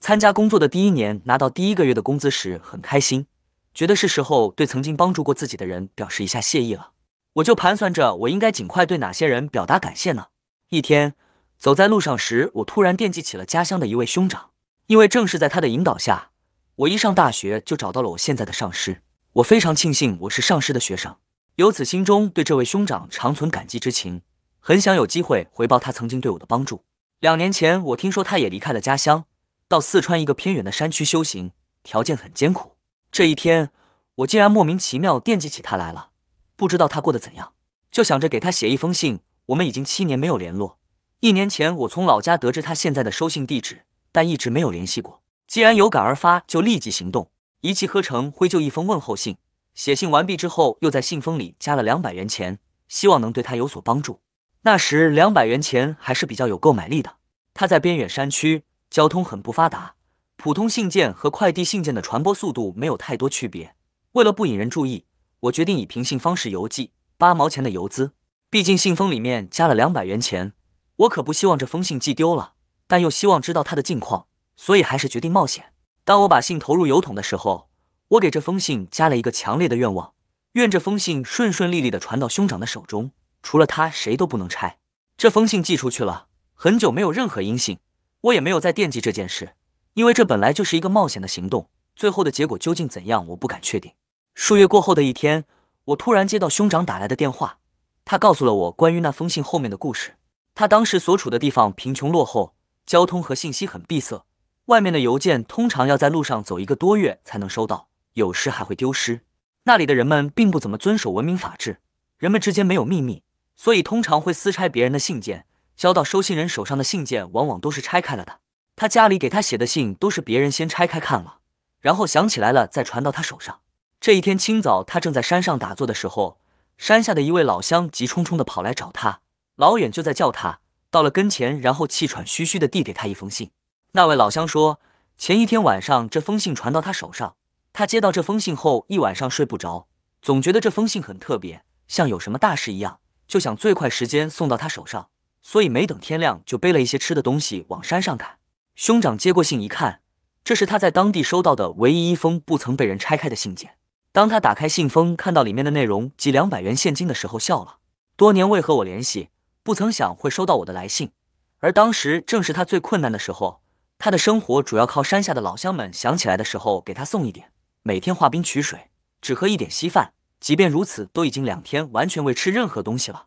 参加工作的第一年，拿到第一个月的工资时，很开心，觉得是时候对曾经帮助过自己的人表示一下谢意了。我就盘算着，我应该尽快对哪些人表达感谢呢？一天，走在路上时，我突然惦记起了家乡的一位兄长，因为正是在他的引导下，我一上大学就找到了我现在的上师。我非常庆幸我是上师的学生，由此心中对这位兄长长存感激之情，很想有机会回报他曾经对我的帮助。两年前，我听说他也离开了家乡。到四川一个偏远的山区修行，条件很艰苦。这一天，我竟然莫名其妙惦记起他来了，不知道他过得怎样，就想着给他写一封信。我们已经七年没有联络，一年前我从老家得知他现在的收信地址，但一直没有联系过。既然有感而发，就立即行动，一气呵成挥就一封问候信。写信完毕之后，又在信封里加了两百元钱，希望能对他有所帮助。那时两百元钱还是比较有购买力的。他在边远山区。交通很不发达，普通信件和快递信件的传播速度没有太多区别。为了不引人注意，我决定以平信方式邮寄，八毛钱的邮资。毕竟信封里面加了两百元钱，我可不希望这封信寄丢了，但又希望知道他的近况，所以还是决定冒险。当我把信投入邮筒的时候，我给这封信加了一个强烈的愿望：愿这封信顺顺利利地传到兄长的手中，除了他，谁都不能拆。这封信寄出去了，很久没有任何音信。我也没有再惦记这件事，因为这本来就是一个冒险的行动，最后的结果究竟怎样，我不敢确定。数月过后的一天，我突然接到兄长打来的电话，他告诉了我关于那封信后面的故事。他当时所处的地方贫穷落后，交通和信息很闭塞，外面的邮件通常要在路上走一个多月才能收到，有时还会丢失。那里的人们并不怎么遵守文明法治，人们之间没有秘密，所以通常会私拆别人的信件。交到收信人手上的信件往往都是拆开了的。他家里给他写的信都是别人先拆开看了，然后想起来了再传到他手上。这一天清早，他正在山上打坐的时候，山下的一位老乡急冲冲地跑来找他，老远就在叫他。到了跟前，然后气喘吁吁地递给他一封信。那位老乡说，前一天晚上这封信传到他手上，他接到这封信后一晚上睡不着，总觉得这封信很特别，像有什么大事一样，就想最快时间送到他手上。所以没等天亮，就背了一些吃的东西往山上赶。兄长接过信一看，这是他在当地收到的唯一一封不曾被人拆开的信件。当他打开信封，看到里面的内容及两百元现金的时候，笑了。多年未和我联系，不曾想会收到我的来信。而当时正是他最困难的时候，他的生活主要靠山下的老乡们想起来的时候给他送一点。每天化冰取水，只喝一点稀饭。即便如此，都已经两天完全未吃任何东西了。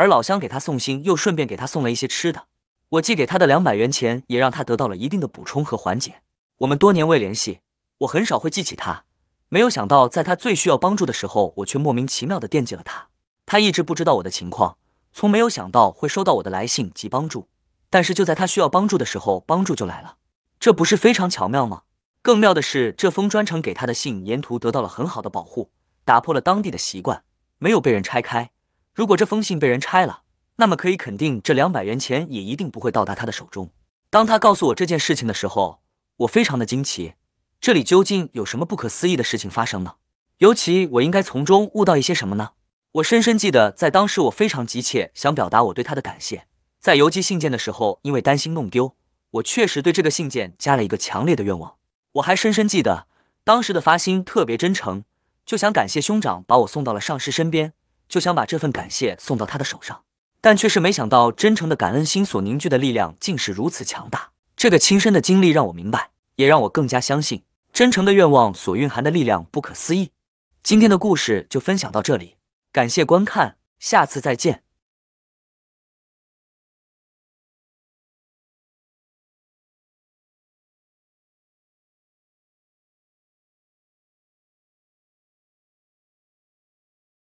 而老乡给他送信，又顺便给他送了一些吃的。我寄给他的两百元钱，也让他得到了一定的补充和缓解。我们多年未联系，我很少会记起他。没有想到，在他最需要帮助的时候，我却莫名其妙地惦记了他。他一直不知道我的情况，从没有想到会收到我的来信及帮助。但是就在他需要帮助的时候，帮助就来了。这不是非常巧妙吗？更妙的是，这封专程给他的信，沿途得到了很好的保护，打破了当地的习惯，没有被人拆开。如果这封信被人拆了，那么可以肯定，这两百元钱也一定不会到达他的手中。当他告诉我这件事情的时候，我非常的惊奇，这里究竟有什么不可思议的事情发生呢？尤其我应该从中悟到一些什么呢？我深深记得，在当时我非常急切想表达我对他的感谢，在邮寄信件的时候，因为担心弄丢，我确实对这个信件加了一个强烈的愿望。我还深深记得当时的发心特别真诚，就想感谢兄长把我送到了上师身边。就想把这份感谢送到他的手上，但却是没想到，真诚的感恩心所凝聚的力量竟是如此强大。这个亲身的经历让我明白，也让我更加相信，真诚的愿望所蕴含的力量不可思议。今天的故事就分享到这里，感谢观看，下次再见。